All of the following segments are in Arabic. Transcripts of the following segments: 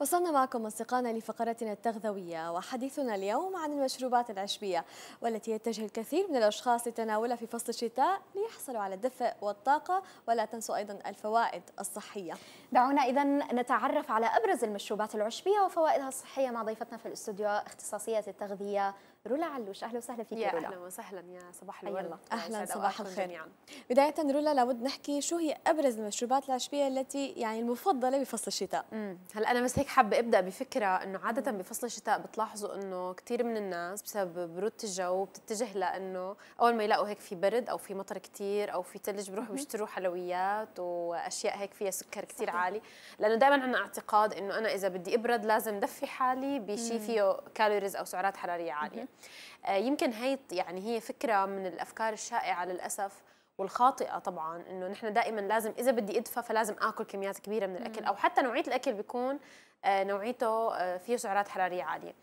وصلنا معكم أصدقائنا لفقرتنا التغذوية وحديثنا اليوم عن المشروبات العشبية والتي يتجه الكثير من الأشخاص لتناولها في فصل الشتاء ليحصلوا على الدفء والطاقة ولا تنسوا أيضا الفوائد الصحية دعونا إذا نتعرف على أبرز المشروبات العشبية وفوائدها الصحية مع ضيفتنا في الاستوديو اختصاصية التغذية رولا علوش اهلا وسهلا فيك يا رولا اهلا وسهلا يا صباح الورد أيوة. اهلا صباح الخير جميعا. بدايه رولا لابد نحكي شو هي ابرز المشروبات العشبيه التي يعني المفضله بفصل الشتاء امم هلا انا بس هيك حابه ابدا بفكره انه عاده بفصل الشتاء بتلاحظوا انه كثير من الناس بسبب بروده الجو بتتجه لانه اول ما يلاقوا هيك في برد او في مطر كثير او في ثلج بروحوا بيشتروا حلويات واشياء هيك فيها سكر كثير عالي لانه دائما عندنا اعتقاد انه انا اذا بدي ابرد لازم دفي حالي بشيء فيه كالوريز او سعرات حراريه عاليه آه، يمكن هي يعني هي فكره من الافكار الشائعه للاسف والخاطئه طبعا انه نحن دائما لازم اذا بدي ادفى فلازم اكل كميات كبيره من الاكل او حتى نوعيه الاكل بيكون آه، نوعيته آه، فيه سعرات حراريه عاليه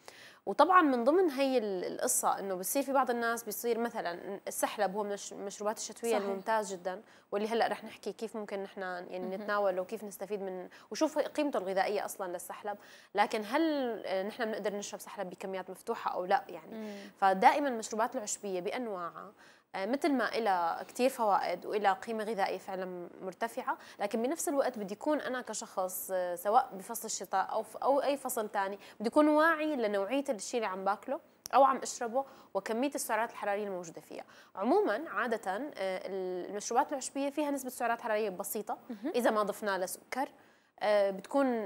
وطبعا من ضمن هي القصه انه بصير في بعض الناس بيصير مثلا السحلب هو من المشروبات الشتويه صحيح. الممتاز جدا واللي هلا رح نحكي كيف ممكن نحن يعني نتناوله وكيف نستفيد من وشوف قيمته الغذائيه اصلا للسحلب لكن هل نحن بنقدر نشرب سحلب بكميات مفتوحه او لا يعني مم. فدائما المشروبات العشبيه بانواعها آه، مثل ما إلى كثير فوائد وإلى قيمة غذائية فعلا مرتفعة لكن بنفس الوقت بدي يكون أنا كشخص آه، سواء بفصل الشتاء أو أو أي فصل ثاني بدي يكون واعي لنوعية الشيء اللي عم باكله او عم اشربه وكميه السعرات الحراريه الموجوده فيها عموما عاده آه، المشروبات العشبيه فيها نسبه سعرات حراريه بسيطه اذا ما ضفنا لها سكر بتكون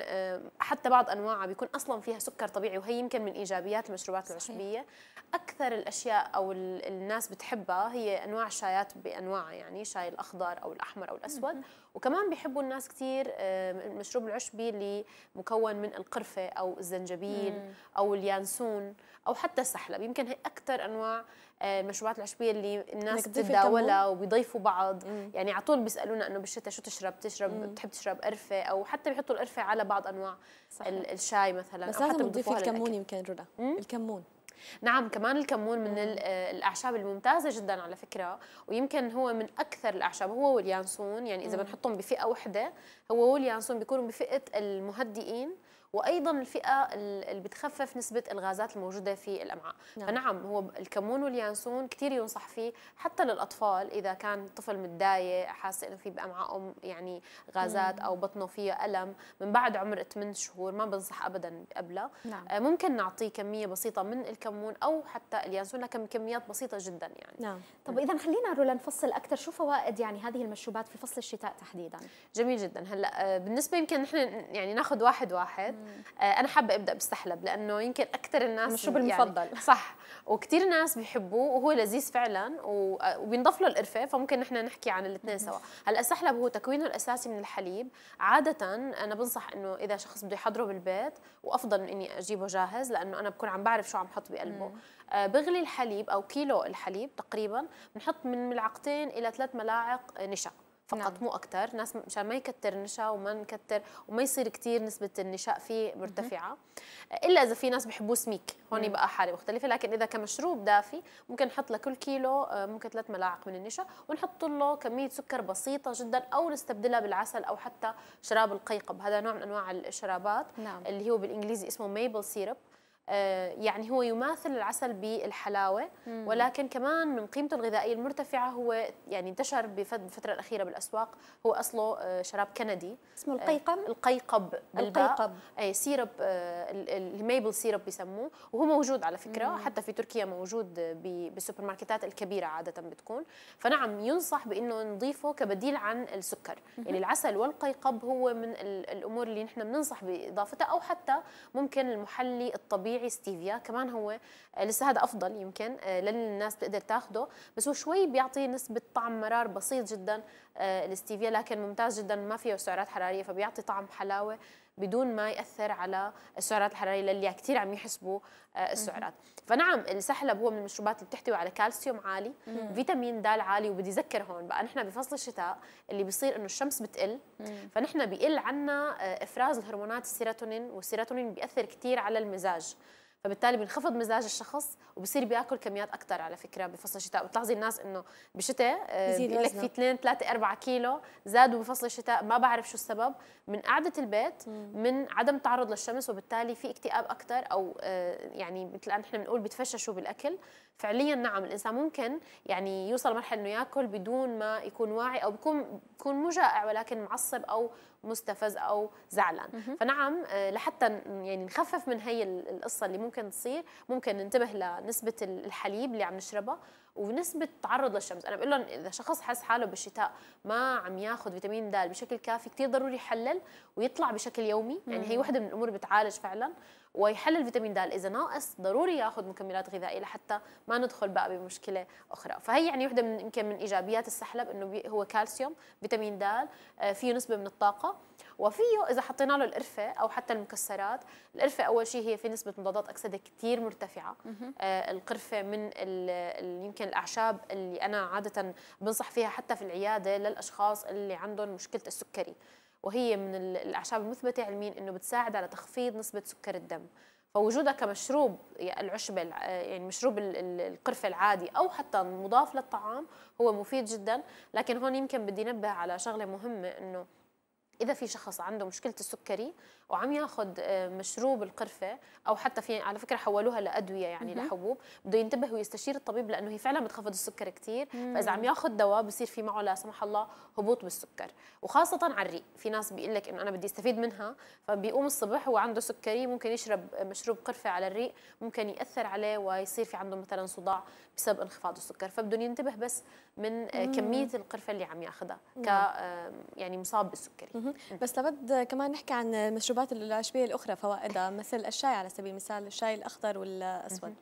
حتى بعض انواعها بيكون اصلا فيها سكر طبيعي وهي يمكن من ايجابيات المشروبات العشبيه صحيح. اكثر الاشياء او الناس بتحبها هي انواع الشايات بانواعها يعني شاي الاخضر او الاحمر او الاسود وكمان بيحبوا الناس كثير المشروب العشبي اللي مكون من القرفه او الزنجبيل او اليانسون او حتى السحلب يمكن هي اكثر انواع آه، المشروبات العشبيه اللي الناس بتتداولها وبيضيفوا بعض مم. يعني على طول بيسالونا انه بالشتاء شو تشرب بتشرب مم. بتحب تشرب قرفه او حتى بيحطوا القرفه على بعض انواع صحيح. الشاي مثلا بس او حتى بتضيفي الكمون يمكن رنا الكمون نعم كمان الكمون من آه، الاعشاب الممتازه جدا على فكره ويمكن هو من اكثر الاعشاب هو واليانسون يعني اذا بنحطهم بفئه وحده هو واليانسون بيكونوا بفئه المهدئين وايضا الفئه اللي بتخفف نسبه الغازات الموجوده في الامعاء نعم. فنعم هو الكمون واليانسون كثير ينصح فيه حتى للاطفال اذا كان طفل متضايق حاسس انه في ام يعني غازات او بطنه فيها الم من بعد عمر 8 شهور ما بنصح ابدا قبلها نعم. آه، ممكن نعطيه كميه بسيطه من الكمون او حتى اليانسون لكن كميات بسيطه جدا يعني نعم طب اذا خلينا رولا نفصل اكثر شو فوائد يعني هذه المشروبات في فصل الشتاء تحديدا جميل جدا هلا آه، بالنسبه يمكن نحن يعني ناخذ واحد واحد آه، انا حابه ابدا بالسحلب لانه يمكن اكثر الناس مشروب المفضل يعني صح وكثير ناس بيحبوه وهو لذيذ فعلا آه، وبينضاف له القرفه فممكن نحن نحكي عن الاثنين سوا هلا السحلب هو تكوينه الاساسي من الحليب عاده انا بنصح انه اذا شخص بده يحضره بالبيت وافضل من اني اجيبه جاهز لانه انا بكون عم بعرف شو عم حط بقلبه آه بغلي الحليب او كيلو الحليب تقريبا بنحط من ملعقتين الى ثلاث ملاعق نشا فقط نعم. مو اكثر ناس مشان ما يكتر النشا وما نكتر وما يصير كثير نسبه النشاء فيه مرتفعه الا اذا في ناس بحبوه سميك هون بقى حاله مختلفه لكن اذا كمشروب دافي ممكن نحط لكل كيلو آه، ممكن ثلاث ملاعق من النشا ونحط له كميه سكر بسيطه جدا او نستبدلها بالعسل او حتى شراب القيقب هذا نوع من انواع الشرابات نعم. اللي هو بالانجليزي اسمه ميبل سيرب آه، يعني هو يماثل العسل بالحلاوه ولكن كمان من قيمته الغذائيه المرتفعه هو يعني انتشر بالفتره الاخيره بالاسواق هو اصله آه، شراب كندي اسمه القيقم آه، القيقب القيقب اي سيرب الميبل سيرب بيسموه وهو موجود على فكره حتى في تركيا موجود بالسوبر ماركتات الكبيره عاده بتكون فنعم ينصح بانه نضيفه كبديل عن السكر يعني العسل والقيقب هو من الامور اللي نحن بننصح باضافتها او حتى ممكن المحلي الطبيعي طبيعي ستيفيا كمان هو لسه هذا افضل يمكن آه، للناس تقدر تاخده بس هو شوي بيعطي نسبه طعم مرار بسيط جدا الستيفيا آه، لكن ممتاز جدا ما فيه سعرات حراريه فبيعطي طعم حلاوه بدون ما ياثر على السعرات الحراريه للي كثير عم يحسبوا آه، السعرات فنعم السحلب هو من المشروبات اللي بتحتوي على كالسيوم عالي فيتامين د عالي وبدي اذكر هون بقى نحن بفصل الشتاء اللي بيصير انه الشمس بتقل فنحن بقل عنا آه، افراز الهرمونات السيروتونين والسيروتونين بياثر كثير على المزاج فبالتالي بينخفض مزاج الشخص وبصير بياكل كميات اكثر على فكره بفصل الشتاء بتلاحظي الناس انه بشتاء آه، بيقول لك في 2 3 4 كيلو زادوا بفصل الشتاء ما بعرف شو السبب من قعده البيت من عدم تعرض للشمس وبالتالي في اكتئاب اكثر او آه، يعني مثل نحن بنقول بتفششوا بالاكل فعليا نعم الانسان ممكن يعني يوصل لمرحله انه ياكل بدون ما يكون واعي او بكون بكون مو جائع ولكن معصب او مستفز او زعلان فنعم آه، لحتى يعني نخفف من هي القصه اللي ممكن تصير ممكن ننتبه لنسبه الحليب اللي عم نشربها ونسبه تعرض للشمس انا بقول لهم اذا شخص حس حاله بالشتاء ما عم ياخذ فيتامين د بشكل كافي كثير ضروري يحلل ويطلع بشكل يومي يعني هي وحده من الامور بتعالج فعلا ويحل الفيتامين د اذا ناقص ضروري ياخذ مكملات غذائيه لحتى ما ندخل بقى بمشكله اخرى فهي يعني وحده من يمكن من ايجابيات السحلب انه هو كالسيوم فيتامين د آه، فيه نسبه من الطاقه وفيه اذا حطينا له القرفه او حتى المكسرات القرفه اول شيء هي في نسبه مضادات اكسده كثير مرتفعه آه القرفه من ال يمكن الاعشاب اللي انا عاده بنصح فيها حتى في العياده للاشخاص اللي عندهم مشكله السكري وهي من الأعشاب المثبتة علميا أنه بتساعد على تخفيض نسبة سكر الدم فوجودها كمشروب العشبة يعني مشروب القرفة العادي أو حتى مضاف للطعام هو مفيد جدا لكن هون يمكن بدي انبه على شغلة مهمة أنه اذا في شخص عنده مشكله السكري وعم ياخذ آه، مشروب القرفه او حتى في على فكره حولوها لادويه يعني مم. لحبوب بده ينتبه ويستشير الطبيب لانه هي فعلا بتخفض السكر كثير فاذا عم ياخذ دواء بصير في معه لا سمح الله هبوط بالسكر وخاصه على الريق في ناس بيقول لك انه انا بدي استفيد منها فبيقوم الصبح هو عنده سكري ممكن يشرب آه، مشروب قرفه على الريق ممكن ياثر عليه ويصير في عنده مثلا صداع بسبب انخفاض السكر فبدهم ينتبه بس من آه، مم. كميه القرفه اللي عم ياخذها نعم. ك يعني مصاب بالسكري إيه. بس لابد كمان نحكي عن المشروبات العشبيه الاخرى فوائدها مثل الشاي على سبيل المثال الشاي الاخضر والاسود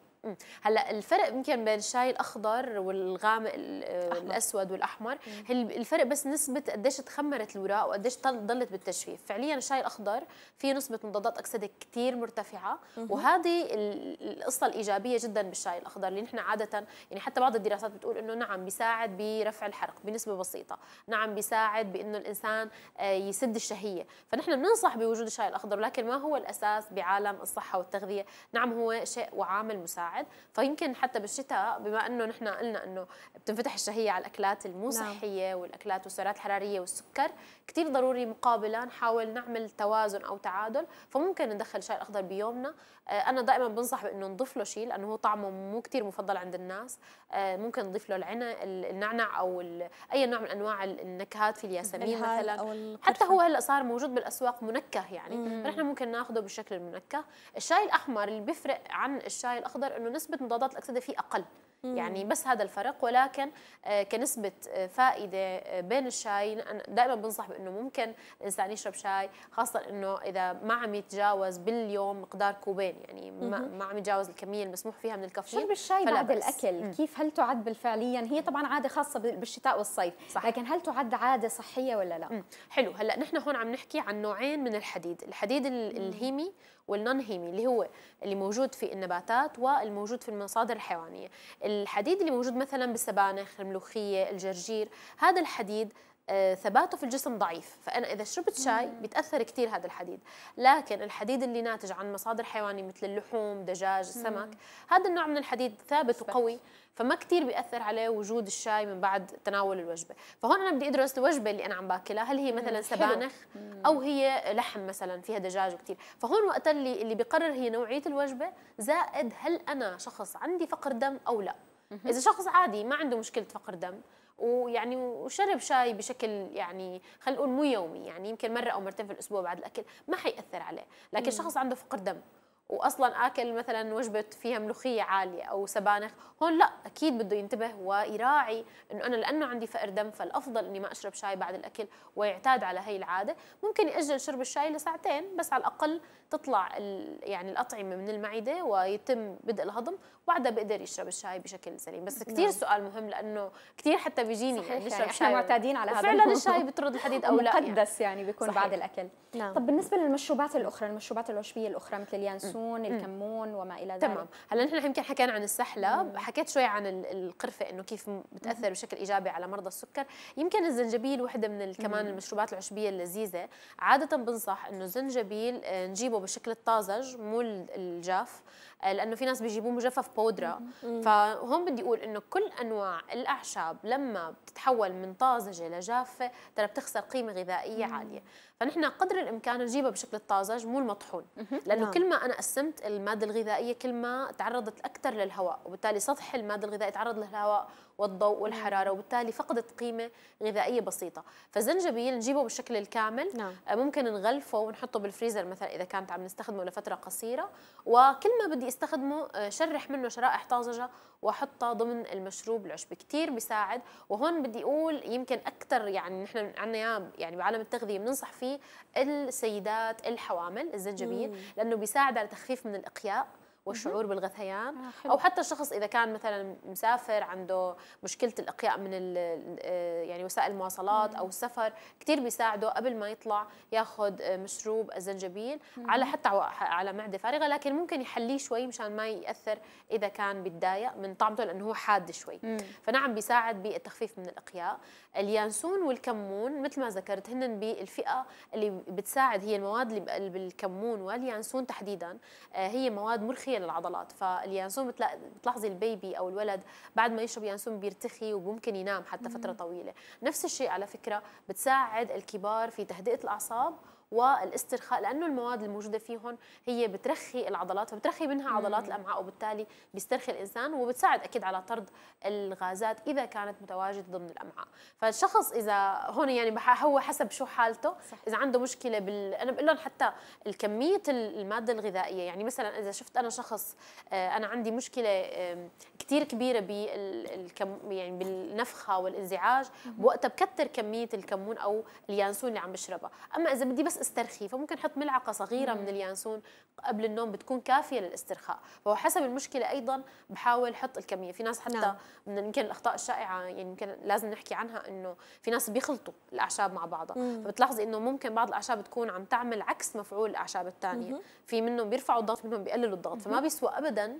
هلا الفرق يمكن بين الشاي الاخضر والغامق الاسود والاحمر الفرق بس نسبه قديش تخمرت الوراق وقديش ضلت بالتجفيف فعليا الشاي الاخضر فيه نسبه مضادات اكسده كثير مرتفعه وهذه القصه الايجابيه جدا بالشاي الاخضر اللي نحن عاده يعني حتى بعض الدراسات بتقول انه نعم بيساعد برفع الحرق بنسبه بسيطه نعم بيساعد بانه الانسان آه، يسد الشهيه فنحن بننصح بوجود الشاي الاخضر ولكن ما هو الاساس بعالم الصحه والتغذيه نعم هو شيء وعامل مساعد بيساعد فيمكن حتى بالشتاء بما انه نحن قلنا انه بتنفتح الشهيه على الاكلات المو صحيه نعم. والاكلات والسعرات الحراريه والسكر كثير ضروري مقابلا نحاول نعمل توازن او تعادل فممكن ندخل الشاي الاخضر بيومنا آه، انا دائما بنصح بانه نضيف له شيء لانه هو طعمه مو كثير مفضل عند الناس آه، ممكن نضيف له العنب النعنع او اي نوع من انواع النكهات في الياسمين مثلا حتى هو هلا صار موجود بالاسواق منكه يعني فنحن ممكن ناخذه بالشكل المنكه الشاي الاحمر اللي بيفرق عن الشاي الاخضر انه نسبه مضادات الاكسده فيه اقل يعني بس هذا الفرق ولكن آه، كنسبة آه، فائدة آه، بين الشاي دائما بنصح بأنه ممكن الإنسان يشرب شاي خاصة أنه إذا ما عم يتجاوز باليوم مقدار كوبين يعني ما عم يتجاوز الكمية المسموح فيها من الكافيين شرب الشاي بعد بس. الأكل كيف هل تعد فعليا هي طبعا عادة خاصة بالشتاء والصيف صح. لكن هل تعد عادة صحية ولا لا؟ حلو هلأ نحن هون عم نحكي عن نوعين من الحديد الحديد الهيمي والنون هيمي اللي هو اللي موجود في النباتات والموجود في المصادر الحيوانيه الحديد اللي موجود مثلا بالسبانخ الملوخيه الجرجير هذا الحديد آه، ثباته في الجسم ضعيف فانا اذا شربت شاي بيتاثر كثير هذا الحديد لكن الحديد اللي ناتج عن مصادر حيواني مثل اللحوم دجاج السمك هذا النوع من الحديد ثابت وقوي فما كثير بياثر عليه وجود الشاي من بعد تناول الوجبه فهون انا بدي ادرس الوجبه اللي انا عم باكلها هل هي مثلا سبانخ او هي لحم مثلا فيها دجاج وكثير فهون وقت اللي اللي بقرر هي نوعيه الوجبه زائد هل انا شخص عندي فقر دم او لا اذا شخص عادي ما عنده مشكله فقر دم ويعني وشرب شاي بشكل يعني خلينا نقول مو يومي يعني يمكن مره او مرتين في الاسبوع بعد الاكل ما حياثر عليه لكن مم. شخص عنده فقر دم واصلا اكل مثلا وجبه فيها ملوخيه عاليه او سبانخ هون لا اكيد بده ينتبه ويراعي انه انا لانه عندي فقر دم فالافضل اني ما اشرب شاي بعد الاكل ويعتاد على هي العاده ممكن ياجل شرب الشاي لساعتين بس على الاقل تطلع يعني الاطعمه من المعده ويتم بدء الهضم وبعدها بقدر يشرب الشاي بشكل سليم بس كثير نعم. سؤال مهم لانه كثير حتى بيجيني صحيح يعني, يعني نشرب يعني شاي احنا معتادين على هذا فعلا الشاي بيطرد الحديد او لا يعني. مقدس يعني, يعني بيكون صحيح. بعد الاكل نعم. طب بالنسبه للمشروبات الاخرى المشروبات العشبيه الاخرى مثل اليانسو الزيتون الكمون وما الى ذلك تمام هلا نحن يمكن حكينا عن السحله مم. حكيت شوي عن القرفه انه كيف بتاثر بشكل ايجابي على مرضى السكر يمكن الزنجبيل وحده من كمان المشروبات العشبيه اللذيذه عاده بنصح انه الزنجبيل آه، نجيبه بالشكل الطازج مو الجاف آه، لانه في ناس بيجيبوه مجفف بودره فهون بدي اقول انه كل انواع الاعشاب لما بتتحول من طازجه لجافه ترى بتخسر قيمه غذائيه عاليه فنحن قدر الامكان نجيبها بشكل الطازج مو المطحون لانه نعم. كل ما انا قسمت الماده الغذائيه كل ما تعرضت اكثر للهواء وبالتالي سطح الماده الغذائيه تعرض للهواء والضوء والحراره وبالتالي فقدت قيمه غذائيه بسيطه فالزنجبيل نجيبه بالشكل الكامل نعم. آه، ممكن نغلفه ونحطه بالفريزر مثلا اذا كانت عم نستخدمه لفتره قصيره وكل ما بدي استخدمه آه، شرح منه شرائح طازجه واحطها ضمن المشروب العشب كثير بيساعد وهون بدي اقول يمكن اكثر يعني نحن عندنا يعني بعالم التغذيه بننصح فيه في السيدات الحوامل الزنجبيل لانه بيساعد على تخفيف من الاقياء والشعور بالغثيان آه، او حتى الشخص اذا كان مثلا مسافر عنده مشكله الاقياء من آه، يعني وسائل المواصلات او السفر كثير بيساعده قبل ما يطلع ياخذ آه، مشروب الزنجبيل على حتى على معده فارغه لكن ممكن يحليه شوي مشان ما ياثر اذا كان بيتضايق من طعمته لانه هو حاد شوي فنعم بيساعد بالتخفيف من الاقياء اليانسون والكمون مثل ما ذكرت هن بالفئه اللي بتساعد هي المواد اللي بالكمون واليانسون تحديدا آه، هي مواد مرخيه للعضلات فاليانسون بتلاحظي البيبي او الولد بعد ما يشرب يانسون بيرتخي وممكن ينام حتى فتره طويله نفس الشيء على فكره بتساعد الكبار في تهدئه الاعصاب والاسترخاء لانه المواد الموجوده فيهم هي بترخي العضلات فبترخي منها عضلات الامعاء وبالتالي بيسترخي الانسان وبتساعد اكيد على طرد الغازات اذا كانت متواجده ضمن الامعاء فالشخص اذا هون يعني هو حسب شو حالته اذا عنده مشكله بال انا بقول لهم حتى الكميه الماده الغذائيه يعني مثلا اذا شفت انا شخص آه، انا عندي مشكله كثير كبيره بالكم يعني بالنفخه والانزعاج وقتها بكثر كميه الكمون او اليانسون اللي عم بشربها اما اذا بدي بس بس استرخي فممكن احط ملعقه صغيره مم. من اليانسون قبل النوم بتكون كافيه للاسترخاء فهو حسب المشكله ايضا بحاول احط الكميه في ناس حتى نعم. من يمكن الاخطاء الشائعه يعني يمكن لازم نحكي عنها انه في ناس بيخلطوا الاعشاب مع بعضها فبتلاحظي انه ممكن بعض الاعشاب تكون عم تعمل عكس مفعول الاعشاب الثانيه في منهم بيرفعوا الضغط منهم بيقللوا الضغط مم. فما بيسوى ابدا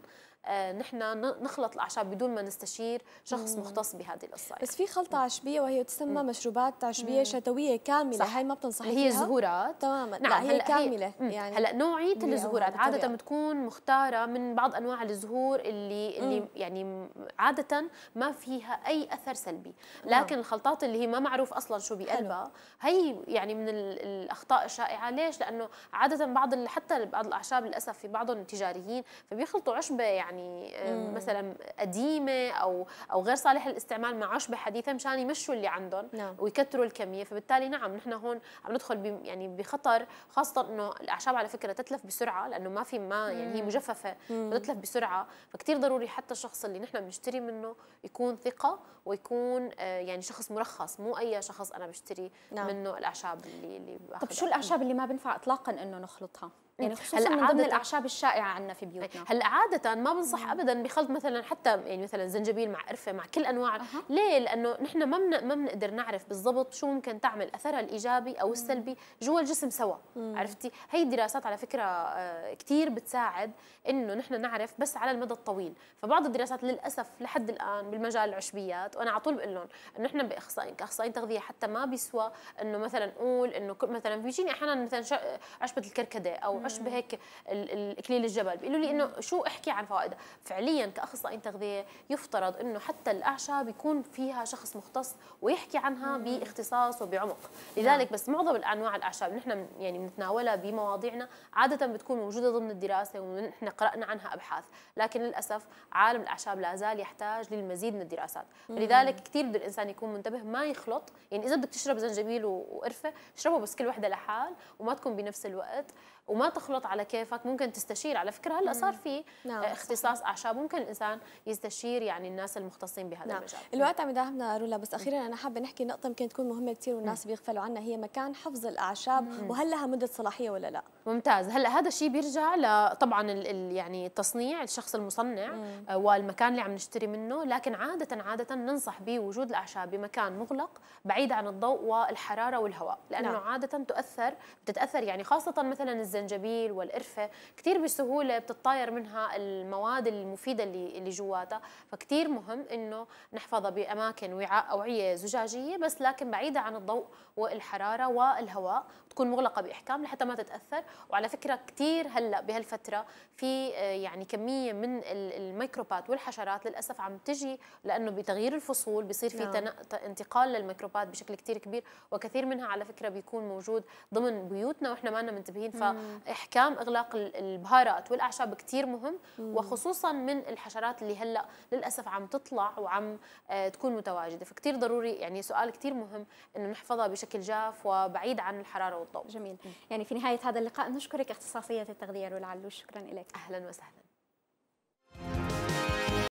آه، نحن نخلط الاعشاب بدون ما نستشير شخص مختص بهذه القصه بس في خلطه عشبيه وهي تسمى مم. مشروبات عشبيه مم. شتويه كامله هاي ما بتنصحي هي زهورات تماما نعم. لا هي كامله هي... يعني هلا نوعيه الزهورات عاده بتكون مختاره من بعض انواع الزهور اللي اللي مم. يعني عاده ما فيها اي اثر سلبي لكن مم. الخلطات اللي هي ما معروف اصلا شو بقلبها هي يعني من الاخطاء الشائعه ليش لانه عاده بعض حتى بعض الاعشاب للاسف في بعضهم تجاريين فبيخلطوا عشبه يعني يعني مم. مثلا قديمه او او غير صالحه للاستعمال مع عشبه حديثه مشان يمشوا اللي عندهم نعم. ويكثروا الكميه فبالتالي نعم نحن هون عم ندخل يعني بخطر خاصه انه الاعشاب على فكره تتلف بسرعه لانه ما في ما يعني هي مجففه فتتلف بسرعه فكتير ضروري حتى الشخص اللي نحن بنشتري منه يكون ثقه ويكون آه، يعني شخص مرخص مو اي شخص انا بشتري نعم. منه الاعشاب اللي اللي طب شو الاعشاب اللي ما بنفع اطلاقا انه نخلطها يعني خصوصا هلا من ضمن الاعشاب الشائعه عندنا في إيه، بيوتنا هلا عاده ما بنصح ابدا بخلط مثلا حتى يعني مثلا زنجبيل مع قرفه مع كل انواع أه. ليه لانه نحن ما من ما بنقدر نعرف بالضبط شو ممكن تعمل اثرها الايجابي او السلبي جوا الجسم سوا مم. عرفتي هي الدراسات على فكره آه، كثير بتساعد انه نحن نعرف بس على المدى الطويل فبعض الدراسات للاسف لحد الان بالمجال العشبيات وانا على طول بقول لهم انه احنا باخصائيين كاخصائيين تغذيه حتى ما بيسوى انه مثلا نقول انه مثلا بيجيني احيانا مثلا عشبه الكركديه او عشبه هيك الاكليل الجبل بيقولوا لي انه شو احكي عن فوائدها فعليا كاخصائيين تغذيه يفترض انه حتى الاعشاب يكون فيها شخص مختص ويحكي عنها باختصاص وبعمق نعم. لذلك بس معظم انواع الاعشاب نحن يعني بنتناولها بمواضيعنا عاده بتكون موجوده ضمن الدراسه ونحن قرانا عنها ابحاث لكن للاسف عالم الاعشاب لا زال يحتاج للمزيد من الدراسات فلذلك كثير بده الانسان يكون منتبه ما يخلط يعني اذا بدك تشرب زنجبيل وقرفه اشربه بس كل وحده لحال وما تكون بنفس الوقت وما تخلط على كيفك ممكن تستشير على فكره هلا صار في نعم. آه، اختصاص اعشاب ممكن الانسان يستشير يعني الناس المختصين بهذا نعم. المجال الوقت عم يداهمنا رولا بس اخيرا انا حابه نحكي نقطه يمكن تكون مهمه كثير والناس بيغفلوا عنها هي مكان حفظ الاعشاب وهل لها مده صلاحيه ولا لا ممتاز هلا هذا الشيء بيرجع طبعا يعني التصنيع الشخص المصنع آه، والمكان اللي عم نشتري منه لكن عاده عاده ننصح بوجود الاعشاب بمكان مغلق بعيد عن الضوء والحراره والهواء لانه نعم. عاده تؤثر بتتاثر يعني خاصه مثلا الزنجبيل والقرفه كثير بسهوله بتطاير منها المواد المفيده اللي اللي جواتها فكثير مهم انه نحفظها باماكن وعاء اوعيه زجاجيه بس لكن بعيده عن الضوء والحراره والهواء تكون مغلقه باحكام لحتى ما تتاثر وعلى فكره كثير هلا بهالفتره في آه، يعني كميه من الميكروبات والحشرات للاسف عم تجي لانه بتغيير الفصول بصير في نعم. انتقال للميكروبات بشكل كثير كبير وكثير منها على فكره بيكون موجود ضمن بيوتنا واحنا ما منتبهين فاحكام اغلاق البهارات والاعشاب كثير مهم وخصوصا من الحشرات اللي هلا للاسف عم تطلع وعم آه، تكون متواجده فكثير ضروري يعني سؤال كثير مهم انه نحفظها بشكل جاف وبعيد عن الحراره والضوء جميل يعني في نهايه هذا اللقاء نشكرك اختصاصيه التغذيه لولا علوش شكرا لك اهلا وسهلا